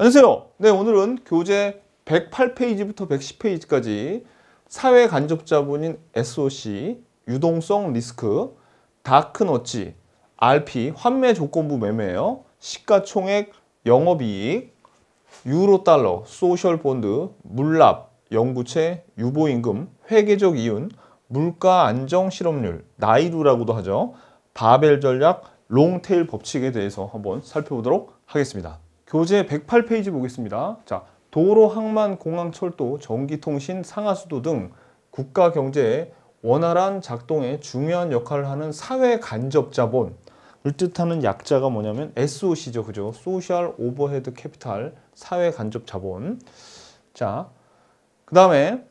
안녕하세요. 네, 오늘은 교재 108페이지부터 110페이지까지 사회 간접자본인 SOC, 유동성 리스크, 다크너치, RP, 환매 조건부 매매요, 시가총액, 영업이익, 유로달러, 소셜본드, 물납, 영구채, 유보임금, 회계적 이윤, 물가 안정 실업률, 나이루라고도 하죠. 바벨 전략, 롱테일 법칙에 대해서 한번 살펴보도록 하겠습니다. 교재 108페이지 보겠습니다. 자, 도로, 항만, 공항, 철도, 전기통신, 상하수도 등 국가 경제의 원활한 작동에 중요한 역할을 하는 사회 간접 자본을 뜻하는 약자가 뭐냐면 SOC죠. 그죠? 소셜 오버헤드 캐피탈 사회 간접 자본. 자, 그다음에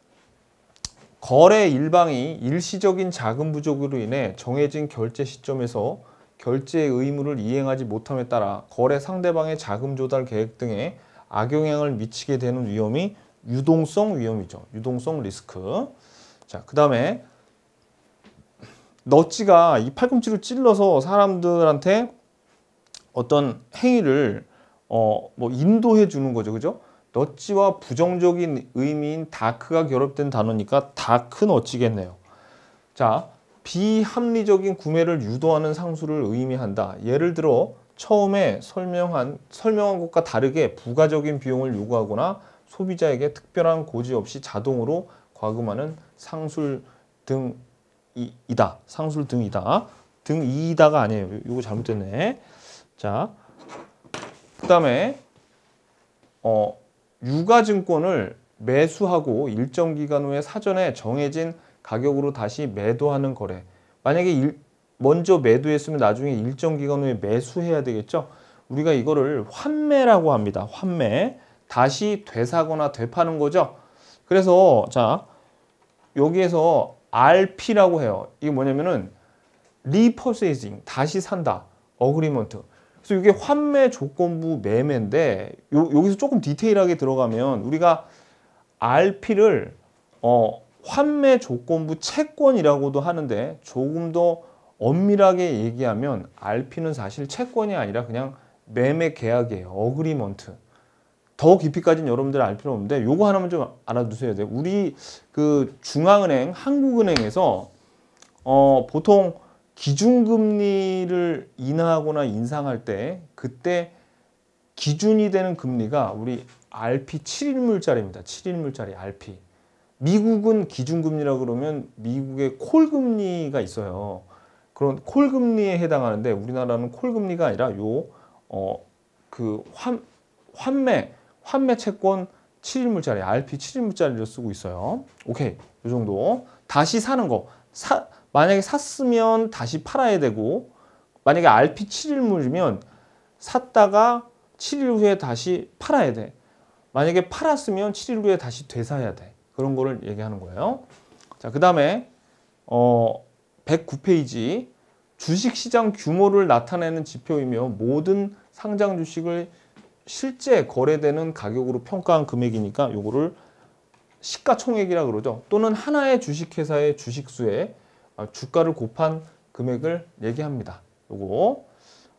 거래 일방이 일시적인 자금 부족으로 인해 정해진 결제 시점에서 결제 의무를 이행하지 못함에 따라 거래 상대방의 자금 조달 계획 등에 악영향을 미치게 되는 위험이 유동성 위험이죠. 유동성 리스크. 자, 그 다음에 너찌가 이 팔꿈치를 찔러서 사람들한테 어떤 행위를 어, 뭐 인도해 주는 거죠. 그죠? 너찌와 부정적인 의미인 다크가 결합된 단어니까 다크 너찌겠네요. 자, 비합리적인 구매를 유도하는 상수를 의미한다. 예를 들어 처음에 설명한, 설명한 것과 다르게 부가적인 비용을 요구하거나 소비자에게 특별한 고지 없이 자동으로 과금하는 상술 등이다. 상술 등이다. 등이다가 아니에요. 이거 잘못됐네. 자, 그 다음에 어, 유가증권을 매수하고 일정 기간 후에 사전에 정해진 가격으로 다시 매도하는 거래. 만약에 일, 먼저 매도했으면 나중에 일정 기간 후에 매수해야 되겠죠. 우리가 이거를 환매라고 합니다. 환매. 다시 되사거나 되파는 거죠. 그래서 자 여기에서 RP라고 해요. 이게 뭐냐면은 리퍼세이징 다시 산다. 어그리먼트. 그래서 이게 환매 조건부 매매인데 요, 여기서 조금 디테일하게 들어가면 우리가 RP를 어 환매 조건부 채권이라고도 하는데 조금 더 엄밀하게 얘기하면 RP는 사실 채권이 아니라 그냥 매매 계약이에요. 어그리먼트. 더 깊이까지는 여러분들 알 필요 없는데 요거 하나만 좀 알아두셔야 돼요. 네, 우리 그 중앙은행, 한국은행에서 어 보통 기준금리를 인하하거나 인상할 때 그때 기준이 되는 금리가 우리 RP 7일물짜리입니다. 7일물짜리 RP. 미국은 기준금리라 그러면 미국의 콜금리가 있어요. 그런 콜금리에 해당하는데 우리나라는 콜금리가 아니라 요, 어, 그 환, 매 환매 채권 7일물짜리, RP 7일물짜리를 쓰고 있어요. 오케이, 요 정도. 다시 사는 거. 사, 만약에 샀으면 다시 팔아야 되고 만약에 RP 7일물이면 샀다가 7일 후에 다시 팔아야 돼. 만약에 팔았으면 7일 후에 다시 되사야 돼. 그런 거를 얘기하는 거예요. 자, 그 다음에 어, 109페이지 주식시장 규모를 나타내는 지표이며 모든 상장 주식을 실제 거래되는 가격으로 평가한 금액이니까 요거를 시가총액이라 그러죠. 또는 하나의 주식회사의 주식수에 아, 주가를 곱한 금액을 얘기합니다. 요거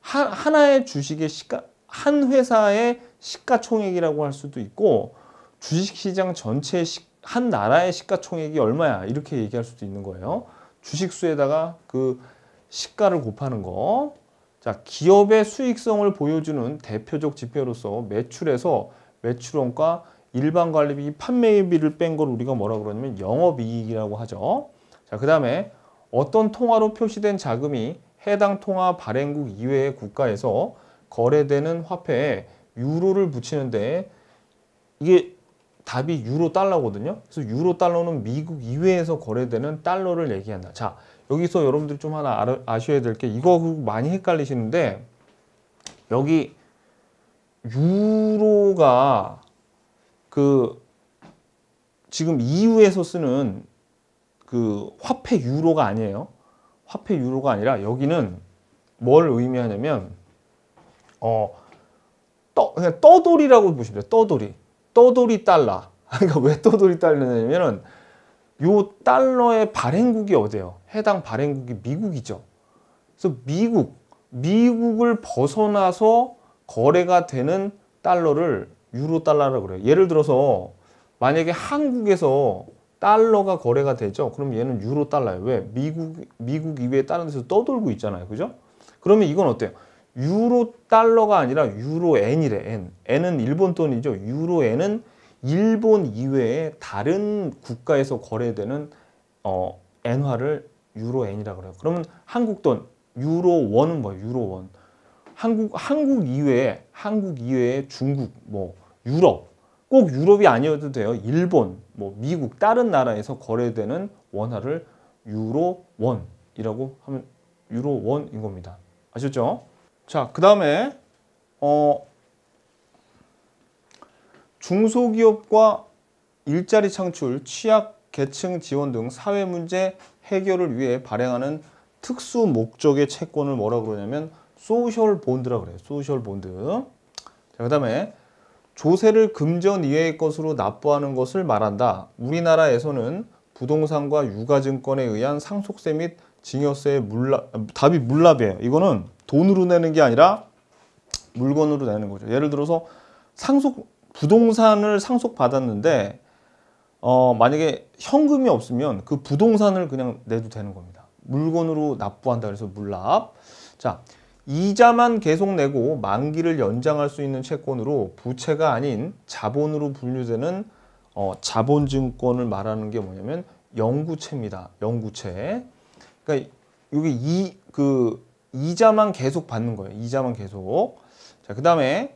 하, 하나의 주식의 시가 한 회사의 시가총액이라고 할 수도 있고 주식시장 전체의 시가 한 나라의 시가총액이 얼마야 이렇게 얘기할 수도 있는 거예요. 주식수에다가 그 시가를 곱하는 거. 자, 기업의 수익성을 보여주는 대표적 지표로서 매출에서 매출원과 일반 관리비, 판매비를 뺀 걸 우리가 뭐라 그러냐면 영업이익이라고 하죠. 자, 그 다음에 어떤 통화로 표시된 자금이 해당 통화 발행국 이외의 국가에서 거래되는 화폐에 유로를 붙이는데 이게 답이 유로 달러거든요. 그래서 유로 달러는 미국 이외에서 거래되는 달러를 얘기한다. 자, 여기서 여러분들 좀 하나 아 아셔야 될 게 이거 많이 헷갈리시는데 여기 유로가 그 지금 EU에서 쓰는 그 화폐 유로가 아니에요. 화폐 유로가 아니라 여기는 뭘 의미하냐면 어 떠, 그냥 그러니까 떠돌이라고 보시면 돼요. 떠돌이. 떠돌이 달러. 그러니까 왜 떠돌이 달러냐면은 요 달러의 발행국이 어디예요? 해당 발행국이 미국이죠. 그래서 미국, 미국을 벗어나서 거래가 되는 달러를 유로 달러라고 그래요. 예를 들어서 만약에 한국에서 달러가 거래가 되죠. 그럼 얘는 유로 달러예요. 왜? 미국 미국 이외에 다른 데서 떠돌고 있잖아요. 그죠? 그러면 이건 어때요? 유로 달러가 아니라 유로 엔이래 엔. 엔은 일본 돈이죠. 유로 엔은 일본 이외에 다른 국가에서 거래되는 어 엔화를 유로 엔이라 고 그래요. 그러면 한국 돈 유로 원은 뭐 유로 원. 한국 한국 이외에 한국 이외에 중국 뭐 유럽 꼭 유럽이 아니어도 돼요. 일본 뭐 미국 다른 나라에서 거래되는 원화를 유로 원이라고 하면 유로 원인 겁니다. 아셨죠? 자, 그 다음에 어, 중소기업과 일자리 창출, 취약 계층 지원 등 사회 문제 해결을 위해 발행하는 특수 목적의 채권을 뭐라 그러냐면 소셜 본드라 그래요. 소셜 본드. 자, 그다음에 조세를 금전 이외의 것으로 납부하는 것을 말한다. 우리나라에서는 부동산과 유가증권에 의한 상속세 및 증여세 물납 답이 물납이에요. 이거는 돈으로 내는 게 아니라 물건으로 내는 거죠. 예를 들어서 상속 부동산을 상속받았는데 어, 만약에 현금이 없으면 그 부동산을 그냥 내도 되는 겁니다. 물건으로 납부한다 그래서 물납. 자, 이자만 계속 내고 만기를 연장할 수 있는 채권으로 부채가 아닌 자본으로 분류되는 어, 자본증권을 말하는 게 뭐냐면 영구채입니다. 영구채. 그러니까 여기 이그 이자만 계속 받는 거예요. 이자만 계속. 자, 그다음에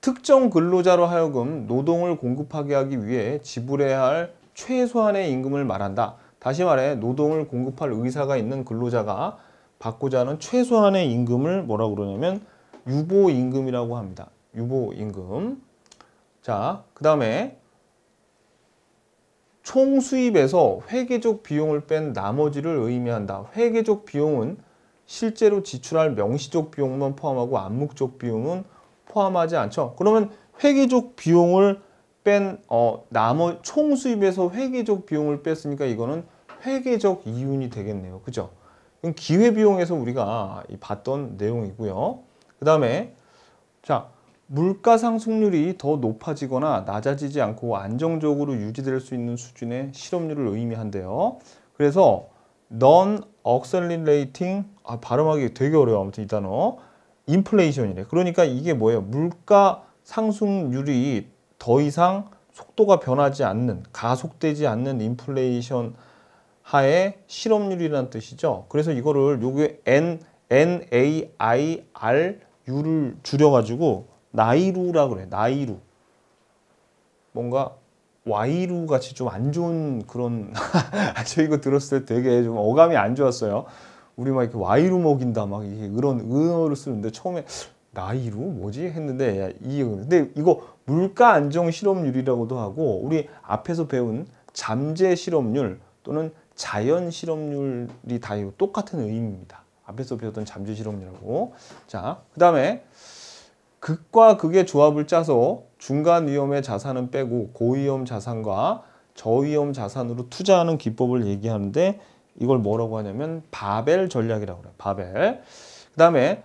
특정 근로자로 하여금 노동을 공급하게 하기 위해 지불해야 할 최소한의 임금을 말한다. 다시 말해 노동을 공급할 의사가 있는 근로자가 받고자 하는 최소한의 임금을 뭐라고 그러냐면 유보임금이라고 합니다. 유보임금. 자, 그 다음에 총 수입에서 회계적 비용을 뺀 나머지를 의미한다. 회계적 비용은 실제로 지출할 명시적 비용만 포함하고 암묵적 비용은 포함하지 않죠. 그러면 회계적 비용을 뺀 어, 나머 총 수입에서 회계적 비용을 뺐으니까 이거는 회계적 이윤이 되겠네요. 그죠? 기회비용에서 우리가 봤던 내용이고요. 그 다음에 자 물가 상승률이 더 높아지거나 낮아지지 않고 안정적으로 유지될 수 있는 수준의 실업률을 의미한대요. 그래서 non accelerating 아, 발음하기 되게 어려워 아무튼 이 단어 인플레이션이래. 그러니까 이게 뭐예요? 물가 상승률이 더 이상 속도가 변하지 않는 가속되지 않는 인플레이션 하에 실업률이라는 뜻이죠. 그래서 이거를 요게 n n a i r u를 줄여가지고 나이루라 그래. 나이루. 뭔가 와이루 같이 좀 안 좋은 그런 저 이거 들었을 때 되게 좀 어감이 안 좋았어요. 우리 막 이렇게 와이루 먹인다 막 이게 그런 은어를 쓰는데 처음에 나이루 뭐지 했는데 야, 이 근데 이거 물가 안정 실험률이라고도 하고 우리 앞에서 배운 잠재 실험률 또는 자연 실험률이다 똑같은 의미입니다. 앞에서 배웠던 잠재 실험률하고 자, 그다음에 극과 극의 조합을 짜서 중간 위험의 자산은 빼고 고위험 자산과 저위험 자산으로 투자하는 기법을 얘기하는데 이걸 뭐라고 하냐면 바벨 전략이라고 그래요. 바벨. 그 다음에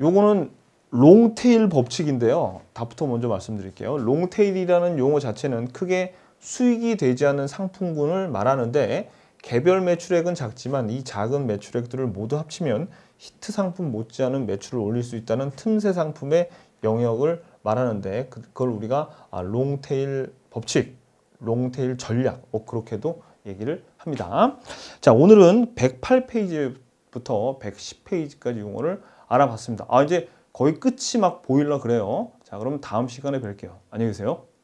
요거는 롱테일 법칙인데요. 답부터 먼저 말씀드릴게요. 롱테일이라는 용어 자체는 크게 수익이 되지 않는 상품군을 말하는데 개별 매출액은 작지만 이 작은 매출액들을 모두 합치면 히트 상품 못지않은 매출을 올릴 수 있다는 틈새 상품의 영역을 말하는데 그, 그걸 우리가 아, 롱테일 법칙, 롱테일 전략 뭐 그렇게도 얘기를 합니다. 자 오늘은 108페이지부터 110페이지까지 용어를 알아봤습니다. 아 이제 거의 끝이 막 보일라 그래요. 자 그럼 다음 시간에 뵐게요. 안녕히 계세요.